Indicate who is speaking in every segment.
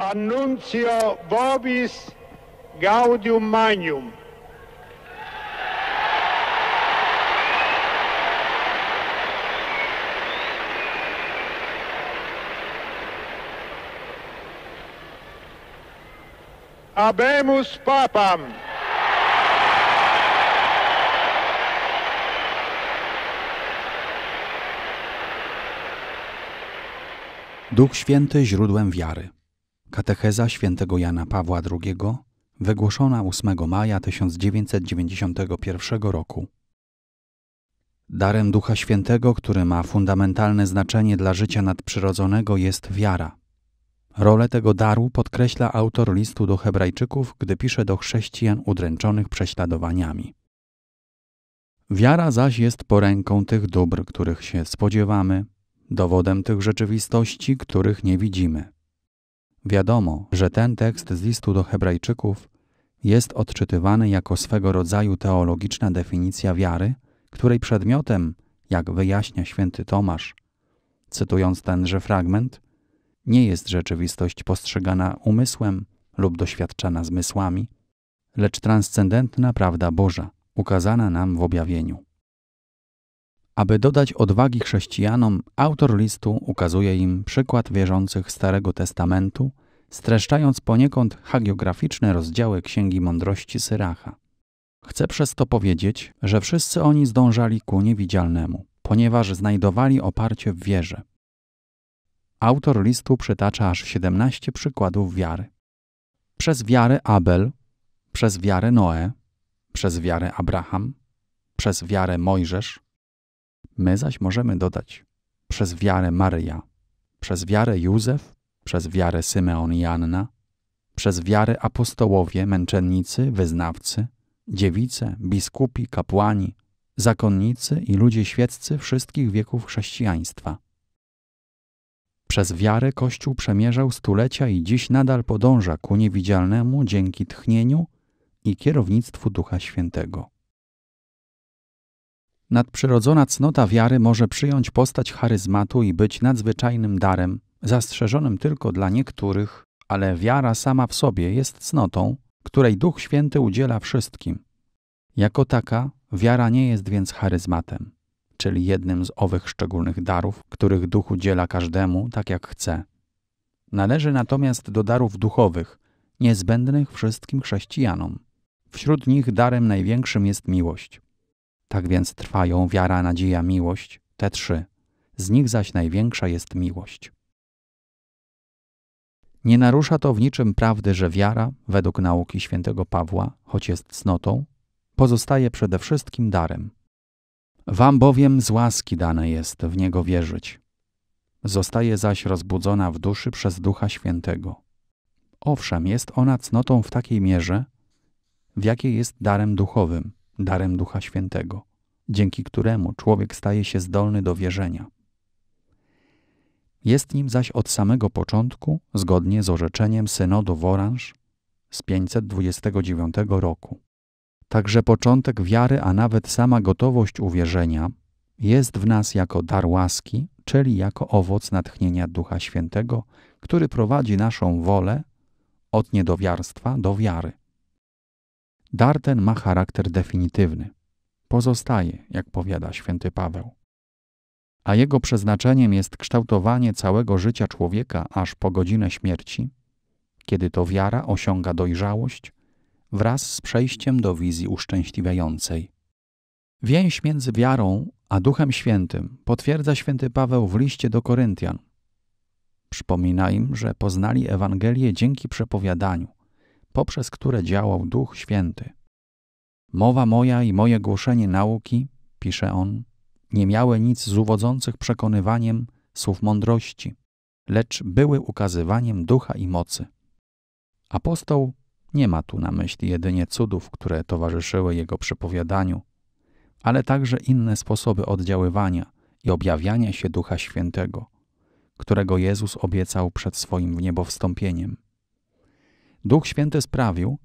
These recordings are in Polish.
Speaker 1: Annuncio Vobis Gaudium Magnum. Abemus Papam. Duch Święty źródłem wiary. Katecheza świętego Jana Pawła II, wygłoszona 8 maja 1991 roku. Darem Ducha Świętego, który ma fundamentalne znaczenie dla życia nadprzyrodzonego, jest wiara. Rolę tego daru podkreśla autor listu do Hebrajczyków, gdy pisze do chrześcijan udręczonych prześladowaniami. Wiara zaś jest poręką tych dóbr, których się spodziewamy, dowodem tych rzeczywistości, których nie widzimy. Wiadomo, że ten tekst z listu do Hebrajczyków jest odczytywany jako swego rodzaju teologiczna definicja wiary, której przedmiotem, jak wyjaśnia święty Tomasz, cytując tenże fragment, nie jest rzeczywistość postrzegana umysłem lub doświadczana zmysłami, lecz transcendentna prawda Boża, ukazana nam w objawieniu. Aby dodać odwagi chrześcijanom, autor listu ukazuje im przykład wierzących Starego Testamentu, streszczając poniekąd hagiograficzne rozdziały Księgi Mądrości Syracha. Chcę przez to powiedzieć, że wszyscy oni zdążali ku niewidzialnemu, ponieważ znajdowali oparcie w wierze. Autor listu przytacza aż 17 przykładów wiary. Przez wiarę Abel, przez wiarę Noe, przez wiarę Abraham, przez wiarę Mojżesz, My zaś możemy dodać przez wiarę Maryja, przez wiarę Józef, przez wiarę Symeon i Anna, przez wiarę apostołowie, męczennicy, wyznawcy, dziewice, biskupi, kapłani, zakonnicy i ludzie świeccy wszystkich wieków chrześcijaństwa. Przez wiarę Kościół przemierzał stulecia i dziś nadal podąża ku niewidzialnemu dzięki tchnieniu i kierownictwu Ducha Świętego. Nadprzyrodzona cnota wiary może przyjąć postać charyzmatu i być nadzwyczajnym darem, zastrzeżonym tylko dla niektórych, ale wiara sama w sobie jest cnotą, której Duch Święty udziela wszystkim. Jako taka, wiara nie jest więc charyzmatem, czyli jednym z owych szczególnych darów, których Duch udziela każdemu tak jak chce. Należy natomiast do darów duchowych, niezbędnych wszystkim chrześcijanom. Wśród nich darem największym jest miłość. Tak więc trwają wiara, nadzieja, miłość, te trzy. Z nich zaś największa jest miłość. Nie narusza to w niczym prawdy, że wiara, według nauki świętego Pawła, choć jest cnotą, pozostaje przede wszystkim darem. Wam bowiem z łaski dane jest w niego wierzyć. Zostaje zaś rozbudzona w duszy przez Ducha Świętego. Owszem, jest ona cnotą w takiej mierze, w jakiej jest darem duchowym, darem Ducha Świętego, dzięki któremu człowiek staje się zdolny do wierzenia. Jest nim zaś od samego początku, zgodnie z orzeczeniem synodu w z 529 roku. Także początek wiary, a nawet sama gotowość uwierzenia jest w nas jako dar łaski, czyli jako owoc natchnienia Ducha Świętego, który prowadzi naszą wolę od niedowiarstwa do wiary. Dar ten ma charakter definitywny. Pozostaje, jak powiada święty Paweł. A jego przeznaczeniem jest kształtowanie całego życia człowieka aż po godzinę śmierci, kiedy to wiara osiąga dojrzałość wraz z przejściem do wizji uszczęśliwiającej. Więź między wiarą a Duchem Świętym potwierdza święty Paweł w liście do Koryntian. Przypomina im, że poznali Ewangelię dzięki przepowiadaniu, poprzez które działał Duch Święty. Mowa moja i moje głoszenie nauki, pisze on, nie miały nic z uwodzących przekonywaniem słów mądrości, lecz były ukazywaniem ducha i mocy. Apostoł nie ma tu na myśli jedynie cudów, które towarzyszyły jego przepowiadaniu, ale także inne sposoby oddziaływania i objawiania się Ducha Świętego, którego Jezus obiecał przed swoim niebowstąpieniem. Duch Święty sprawił,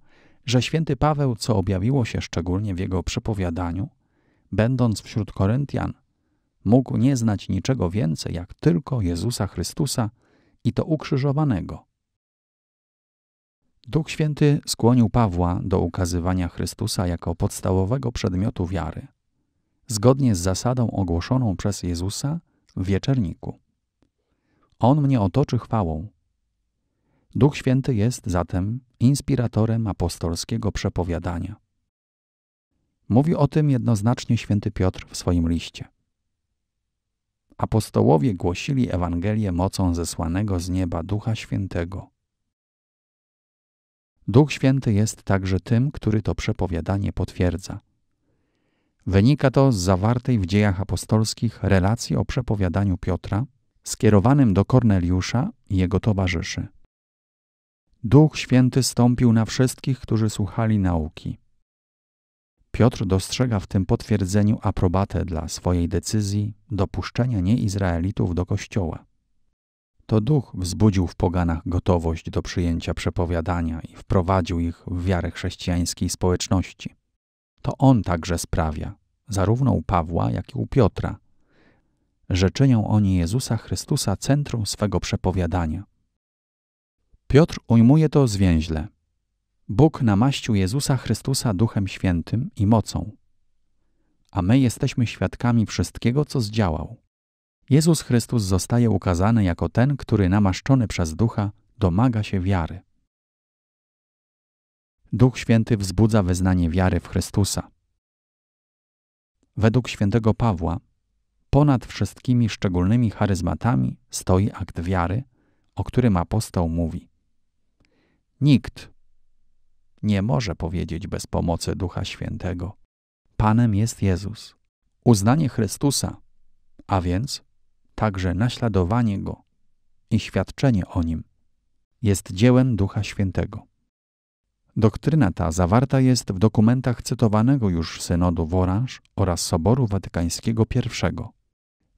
Speaker 1: że święty Paweł, co objawiło się szczególnie w jego przepowiadaniu, będąc wśród Koryntian, mógł nie znać niczego więcej jak tylko Jezusa Chrystusa i to ukrzyżowanego. Duch Święty skłonił Pawła do ukazywania Chrystusa jako podstawowego przedmiotu wiary, zgodnie z zasadą ogłoszoną przez Jezusa w wieczerniku. On mnie otoczy chwałą, Duch Święty jest zatem inspiratorem apostolskiego przepowiadania. Mówi o tym jednoznacznie święty Piotr w swoim liście. Apostołowie głosili Ewangelię mocą zesłanego z nieba Ducha Świętego. Duch Święty jest także tym, który to przepowiadanie potwierdza. Wynika to z zawartej w dziejach apostolskich relacji o przepowiadaniu Piotra, skierowanym do Korneliusza i jego towarzyszy. Duch Święty stąpił na wszystkich, którzy słuchali nauki. Piotr dostrzega w tym potwierdzeniu aprobatę dla swojej decyzji dopuszczenia nieizraelitów do kościoła. To duch wzbudził w poganach gotowość do przyjęcia przepowiadania i wprowadził ich w wiarę chrześcijańskiej społeczności. To on także sprawia, zarówno u Pawła, jak i u Piotra, że czynią oni Jezusa Chrystusa centrum swego przepowiadania – Piotr ujmuje to zwięźle. Bóg namaścił Jezusa Chrystusa Duchem Świętym i mocą, a my jesteśmy świadkami wszystkiego, co zdziałał. Jezus Chrystus zostaje ukazany jako ten, który namaszczony przez Ducha domaga się wiary. Duch Święty wzbudza wyznanie wiary w Chrystusa. Według świętego Pawła, ponad wszystkimi szczególnymi charyzmatami stoi akt wiary, o którym apostoł mówi. Nikt nie może powiedzieć bez pomocy Ducha Świętego. Panem jest Jezus. Uznanie Chrystusa, a więc także naśladowanie Go i świadczenie o Nim, jest dziełem Ducha Świętego. Doktryna ta zawarta jest w dokumentach cytowanego już synodu w oraz Soboru Watykańskiego I,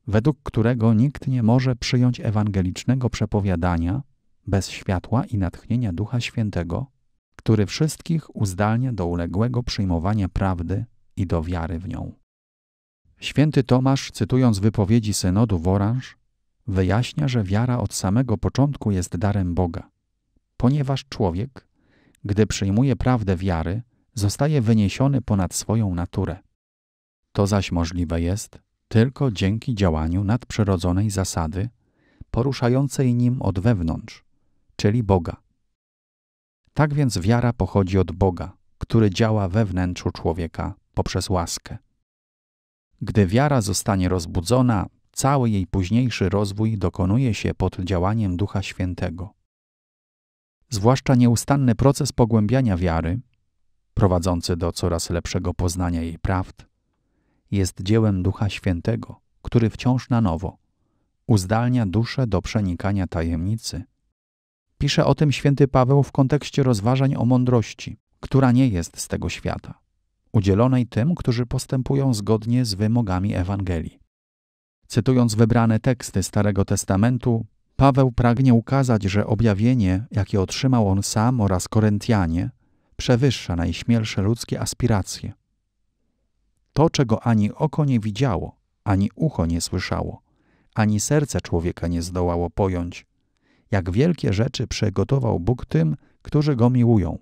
Speaker 1: według którego nikt nie może przyjąć ewangelicznego przepowiadania bez światła i natchnienia Ducha Świętego, który wszystkich uzdalnia do uległego przyjmowania prawdy i do wiary w nią. Święty Tomasz, cytując wypowiedzi synodu w wyjaśnia, że wiara od samego początku jest darem Boga, ponieważ człowiek, gdy przyjmuje prawdę wiary, zostaje wyniesiony ponad swoją naturę. To zaś możliwe jest tylko dzięki działaniu nadprzyrodzonej zasady, poruszającej nim od wewnątrz, czyli Boga. Tak więc wiara pochodzi od Boga, który działa we wnętrzu człowieka poprzez łaskę. Gdy wiara zostanie rozbudzona, cały jej późniejszy rozwój dokonuje się pod działaniem Ducha Świętego. Zwłaszcza nieustanny proces pogłębiania wiary, prowadzący do coraz lepszego poznania jej prawd, jest dziełem Ducha Świętego, który wciąż na nowo uzdalnia duszę do przenikania tajemnicy Pisze o tym święty Paweł w kontekście rozważań o mądrości, która nie jest z tego świata, udzielonej tym, którzy postępują zgodnie z wymogami Ewangelii. Cytując wybrane teksty Starego Testamentu, Paweł pragnie ukazać, że objawienie, jakie otrzymał on sam oraz Koryntianie, przewyższa najśmielsze ludzkie aspiracje. To, czego ani oko nie widziało, ani ucho nie słyszało, ani serce człowieka nie zdołało pojąć, jak wielkie rzeczy przygotował Bóg tym, którzy go miłują.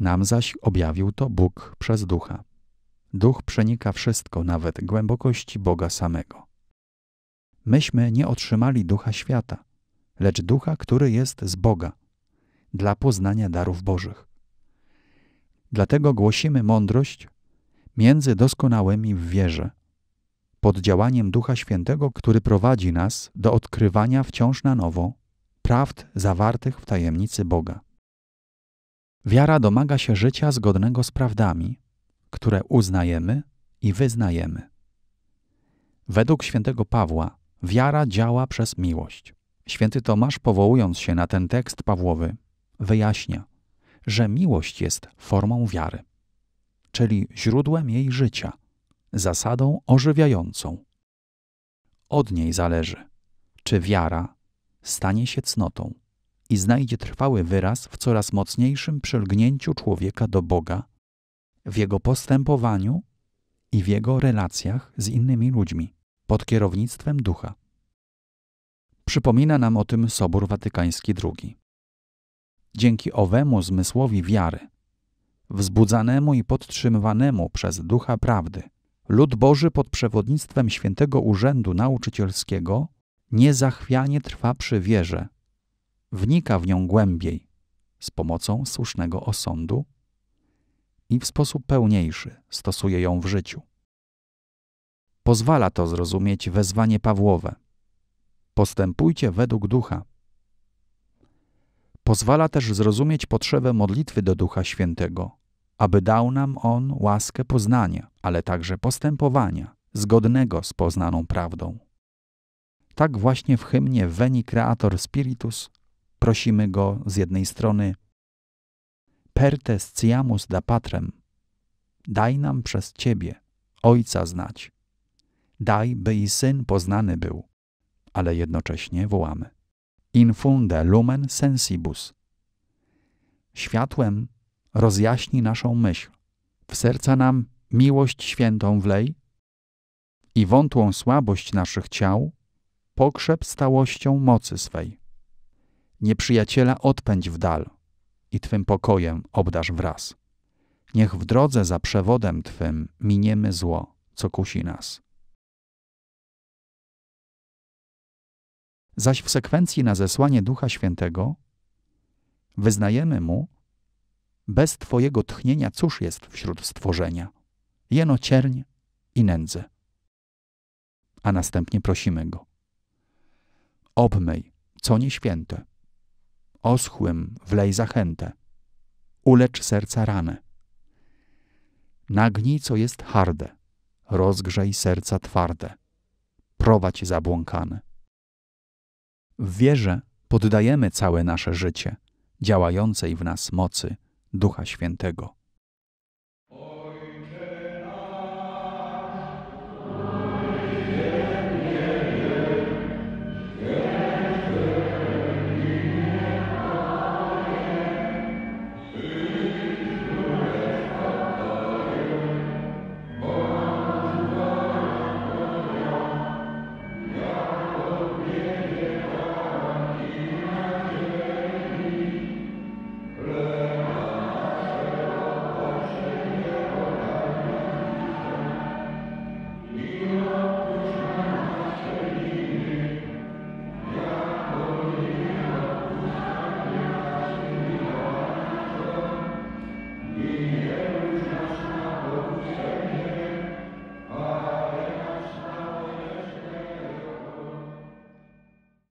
Speaker 1: Nam zaś objawił to Bóg przez ducha. Duch przenika wszystko, nawet głębokości Boga samego. Myśmy nie otrzymali ducha świata, lecz ducha, który jest z Boga, dla poznania darów Bożych. Dlatego głosimy mądrość między doskonałymi w wierze, pod działaniem Ducha Świętego, który prowadzi nas do odkrywania wciąż na nowo prawd zawartych w tajemnicy Boga. Wiara domaga się życia zgodnego z prawdami, które uznajemy i wyznajemy. Według świętego Pawła wiara działa przez miłość. Święty Tomasz, powołując się na ten tekst Pawłowy, wyjaśnia, że miłość jest formą wiary, czyli źródłem jej życia, zasadą ożywiającą. Od niej zależy, czy wiara stanie się cnotą i znajdzie trwały wyraz w coraz mocniejszym przelgnięciu człowieka do Boga, w jego postępowaniu i w jego relacjach z innymi ludźmi pod kierownictwem ducha. Przypomina nam o tym Sobór Watykański II. Dzięki owemu zmysłowi wiary, wzbudzanemu i podtrzymywanemu przez ducha prawdy, lud Boży pod przewodnictwem świętego urzędu nauczycielskiego niezachwianie trwa przy wierze, wnika w nią głębiej z pomocą słusznego osądu i w sposób pełniejszy stosuje ją w życiu. Pozwala to zrozumieć wezwanie Pawłowe. Postępujcie według ducha. Pozwala też zrozumieć potrzebę modlitwy do Ducha Świętego, aby dał nam On łaskę poznania, ale także postępowania zgodnego z poznaną prawdą. Tak właśnie w hymnie Veni Creator Spiritus prosimy go z jednej strony Pertes ciamus da patrem, daj nam przez Ciebie Ojca znać. Daj, by i Syn poznany był, ale jednocześnie wołamy. Infunde lumen sensibus. Światłem rozjaśni naszą myśl, w serca nam miłość świętą wlej i wątłą słabość naszych ciał pokrzep stałością mocy swej. Nieprzyjaciela odpędź w dal i Twym pokojem obdasz wraz. Niech w drodze za przewodem Twym miniemy zło, co kusi nas. Zaś w sekwencji na zesłanie Ducha Świętego wyznajemy Mu, bez Twojego tchnienia cóż jest wśród stworzenia? Jeno cierń i nędzę. A następnie prosimy Go obmyj, co nieświęte. Oschłym wlej zachętę, ulecz serca ranę. Nagnij, co jest harde, rozgrzej serca twarde, prowadź zabłąkane. W wierze poddajemy całe nasze życie, działającej w nas mocy Ducha Świętego.